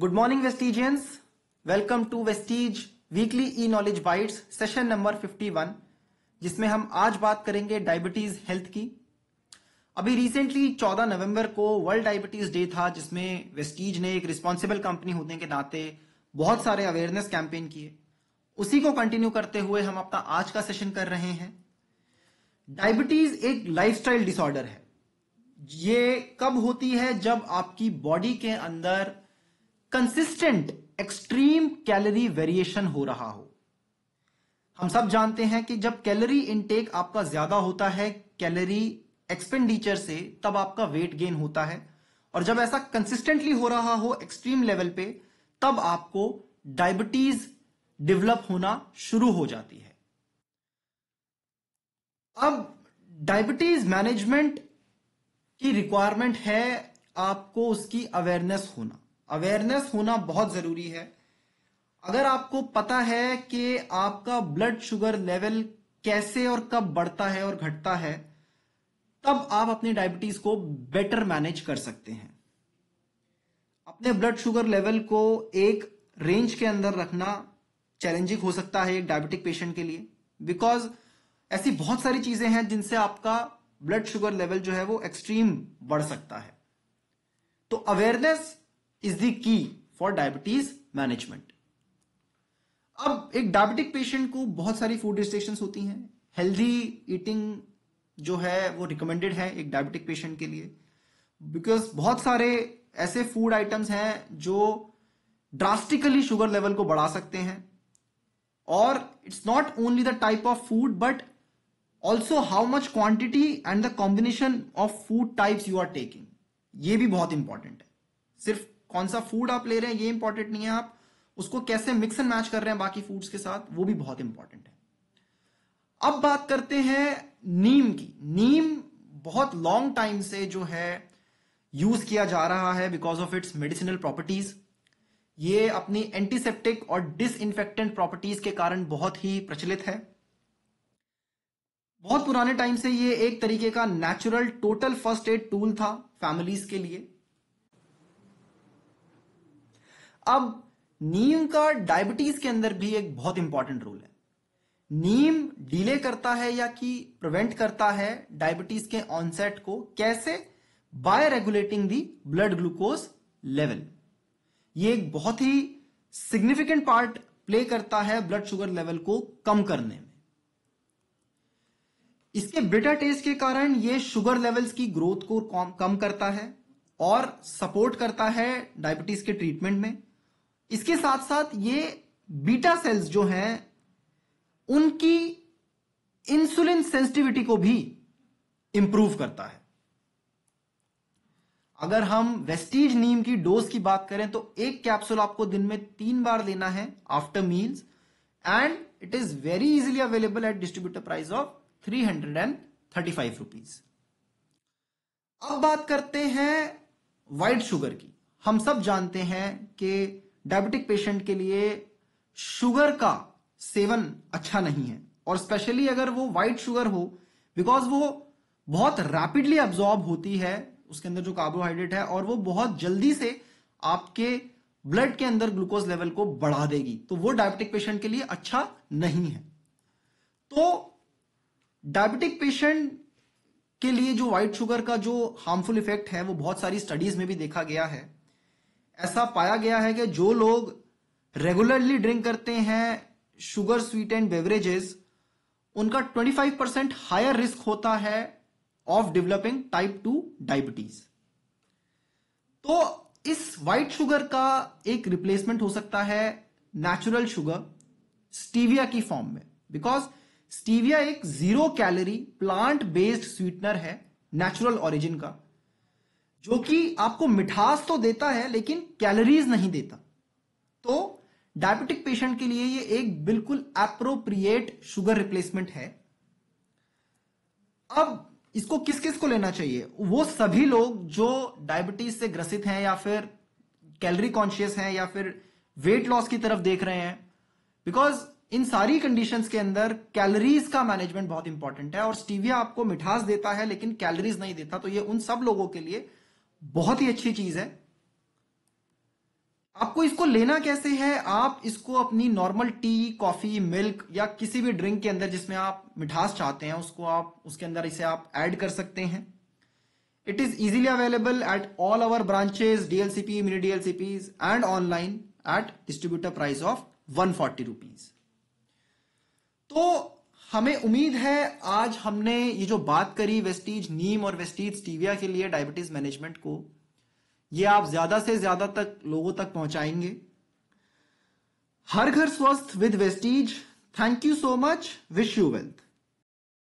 good morning Vestigians welcome to Vestige weekly e knowledge bites session number 51, जिसमें हम आज बात करेंगे डायबिटीज हेल्थ की अभी रिसेंटली 14 नवंबर को वर्ल्ड डायबिटीज डे था जिसमें वेस्टीज ने एक रिस्पॉन्सिबल कंपनी होने के नाते बहुत सारे अवेयरनेस कैंपेन किए उसी को कंटिन्यू करते हुए हम अपना आज का सेशन कर रहे हैं डायबिटीज एक लाइफस्टाइल डिसऑर्डर है ये कब होती है जब आपकी बॉडी के अंदर कंसिस्टेंट एक्सट्रीम कैलोरी वेरिएशन हो रहा हो हम सब जानते हैं कि जब कैलोरी इनटेक आपका ज्यादा होता है कैलोरी एक्सपेंडिचर से तब आपका वेट गेन होता है और जब ऐसा कंसिस्टेंटली हो रहा हो एक्सट्रीम लेवल पे तब आपको डायबिटीज डेवलप होना शुरू हो जाती है अब डायबिटीज मैनेजमेंट की रिक्वायरमेंट है आपको उसकी अवेयरनेस होना अवेयरनेस होना बहुत ज़रूरी है अगर आपको पता है कि आपका ब्लड शुगर लेवल कैसे और कब बढ़ता है और घटता है तब आप अपनी डायबिटीज को बेटर मैनेज कर सकते हैं अपने ब्लड शुगर लेवल को एक रेंज के अंदर रखना चैलेंजिंग हो सकता है एक डायबिटिक पेशेंट के लिए बिकॉज ऐसी बहुत सारी चीजें हैं जिनसे आपका ब्लड शुगर लेवल जो है वो एक्सट्रीम बढ़ सकता है तो awareness is the key for diabetes management अब एक डायबिटिक पेशेंट को बहुत सारी फूड रिस्ट्रिक्शंस होती हैं हेल्दी ईटिंग जो है वो रिकमेंडेड है एक डायबिटिक पेशेंट के लिए बिकॉज बहुत सारे ऐसे फूड आइटम्स हैं जो ड्रास्टिकली शुगर लेवल को बढ़ा सकते हैं और it's not only the type of food but also how much quantity and the combination of food types you are taking ये भी बहुत इंपॉर्टेंट है सिर्फ कौन सा फूड आप ले रहे हैं ये इंपॉर्टेंट नहीं है आप उसको कैसे मिक्स एंड मैच कर रहे हैं बाकी फूड्स के साथ वो भी बहुत इंपॉर्टेंट है अब बात करते हैं नीम की नीम बहुत लॉन्ग टाइम से जो है यूज किया जा रहा है because of its medicinal properties ये अपनी एंटीसेप्टिक और डिस प्रॉपर्टीज के कारण बहुत ही प्रचलित है बहुत पुराने टाइम से ये एक तरीके का natural total first aid tool था फैमिलीज के लिए अब नीम का डायबिटीज के अंदर भी एक बहुत इंपॉर्टेंट रोल है नीम डिले करता है या कि प्रिवेंट करता है डायबिटीज के ऑनसेट को कैसे by regulating the blood glucose level ये एक बहुत ही सिग्निफिकेंट पार्ट प्ले करता है ब्लड शुगर लेवल को कम करने में इसके बिटर टेस्ट के कारण ये शुगर लेवल्स की ग्रोथ को कम करता है और सपोर्ट करता है डायबिटीज के ट्रीटमेंट में इसके साथ साथ ये बीटा सेल्स जो हैं उनकी इंसुलिन सेंसिटिविटी को भी इंप्रूव करता है अगर हम वेस्टीज नीम की डोज की बात करें तो एक कैप्सूल आपको दिन में तीन बार लेना है after meals and it is very easily available at distributor price of three hundred and thirty five rupees अब बात करते हैं वाइट शुगर की हम सब जानते हैं कि डायबिटिक पेशेंट के लिए शुगर का सेवन अच्छा नहीं है और स्पेशली अगर वो वाइट शुगर हो बिकॉज वो बहुत रैपिडली एब्जॉर्ब होती है उसके अंदर जो कार्बोहाइड्रेट है और वो बहुत जल्दी से आपके ब्लड के अंदर ग्लूकोज लेवल को बढ़ा देगी तो वो डायबिटिक पेशेंट के लिए अच्छा नहीं है तो डायबिटिक पेशेंट के लिए जो व्हाइट शुगर का जो हार्मफुल इफेक्ट है वो बहुत सारी स्टडीज में भी देखा गया है ऐसा पाया गया है कि जो लोग रेगुलरली ड्रिंक करते हैं शुगर स्वीट एंड बेवरेजेस उनका 25 परसेंट हायर रिस्क होता है of developing type two diabetes तो इस वाइट शुगर का एक रिप्लेसमेंट हो सकता है नेचुरल शुगर स्टीविया की फॉर्म में बिकॉज स्टीविया एक zero calorie plant based sweetener है नेचुरल ओरिजिन का जो कि आपको मिठास तो देता है लेकिन कैलोरीज नहीं देता तो डायबिटिक पेशेंट के लिए ये एक बिल्कुल अप्रोप्रिएट शुगर रिप्लेसमेंट है अब इसको किस किस को लेना चाहिए वो सभी लोग जो डायबिटीज से ग्रसित हैं या फिर कैलोरी कॉन्शियस हैं या फिर वेट लॉस की तरफ देख रहे हैं बिकॉज इन सारी कंडीशंस के अंदर कैलोरीज का मैनेजमेंट बहुत इंपॉर्टेंट है और स्टीविया आपको मिठास देता है लेकिन कैलोरीज नहीं देता तो ये उन सब लोगों के लिए बहुत ही अच्छी चीज है आपको इसको लेना कैसे है आप इसको अपनी नॉर्मल टी कॉफी मिल्क या किसी भी ड्रिंक के अंदर जिसमें आप मिठास चाहते हैं उसको आप उसके अंदर इसे आप ऐड कर सकते हैं it is easily available at all our branches DLCP mini DLCP and online at distributor price of one forty rupees तो हमें उम्मीद है आज हमने ये जो बात करी वेस्टीज नीम और वेस्टीज स्टीविया के लिए डायबिटीज मैनेजमेंट को ये आप ज्यादा से ज्यादा तक लोगों तक पहुंचाएंगे हर घर स्वस्थ with Vestige thank you so much wish you wealth